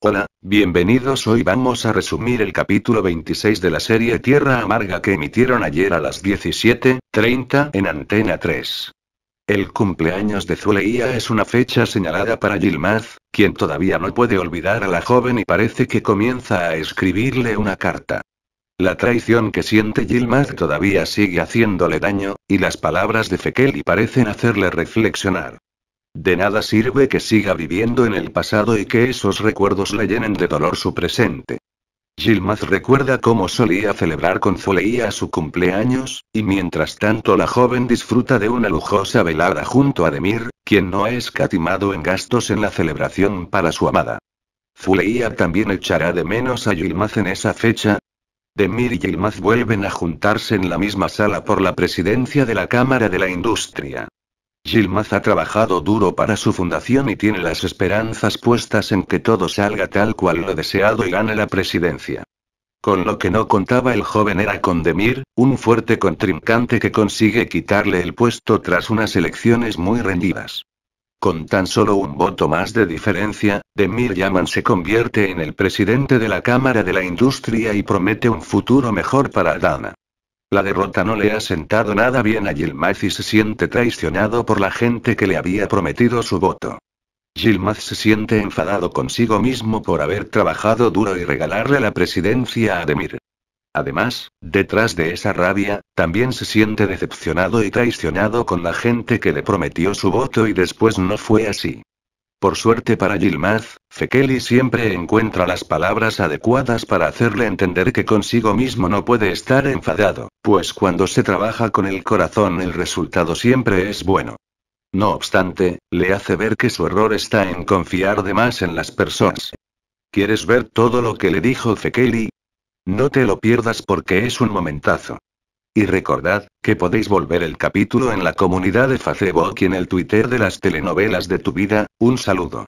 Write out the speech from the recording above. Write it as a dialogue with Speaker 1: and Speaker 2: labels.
Speaker 1: Hola, bienvenidos hoy vamos a resumir el capítulo 26 de la serie Tierra Amarga que emitieron ayer a las 17.30 en Antena 3. El cumpleaños de Zuleía es una fecha señalada para Gilmaz, quien todavía no puede olvidar a la joven y parece que comienza a escribirle una carta. La traición que siente Gilmaz todavía sigue haciéndole daño, y las palabras de Fekeli parecen hacerle reflexionar. De nada sirve que siga viviendo en el pasado y que esos recuerdos le llenen de dolor su presente. Gilmaz recuerda cómo solía celebrar con Zuleía su cumpleaños, y mientras tanto la joven disfruta de una lujosa velada junto a Demir, quien no ha escatimado en gastos en la celebración para su amada. Zuleía también echará de menos a Gilmaz en esa fecha. Demir y Gilmaz vuelven a juntarse en la misma sala por la presidencia de la Cámara de la Industria. Gilmaz ha trabajado duro para su fundación y tiene las esperanzas puestas en que todo salga tal cual lo deseado y gane la presidencia. Con lo que no contaba el joven era con Demir, un fuerte contrincante que consigue quitarle el puesto tras unas elecciones muy rendidas. Con tan solo un voto más de diferencia, Demir Yaman se convierte en el presidente de la Cámara de la Industria y promete un futuro mejor para Adana. La derrota no le ha sentado nada bien a Gilmaz y se siente traicionado por la gente que le había prometido su voto. Gilmaz se siente enfadado consigo mismo por haber trabajado duro y regalarle la presidencia a Demir. Además, detrás de esa rabia, también se siente decepcionado y traicionado con la gente que le prometió su voto y después no fue así. Por suerte para Gilmaz, Fekeli siempre encuentra las palabras adecuadas para hacerle entender que consigo mismo no puede estar enfadado. Pues cuando se trabaja con el corazón el resultado siempre es bueno. No obstante, le hace ver que su error está en confiar de más en las personas. ¿Quieres ver todo lo que le dijo Fekeli? No te lo pierdas porque es un momentazo. Y recordad, que podéis volver el capítulo en la comunidad de Facebook y en el Twitter de las telenovelas de tu vida, un saludo.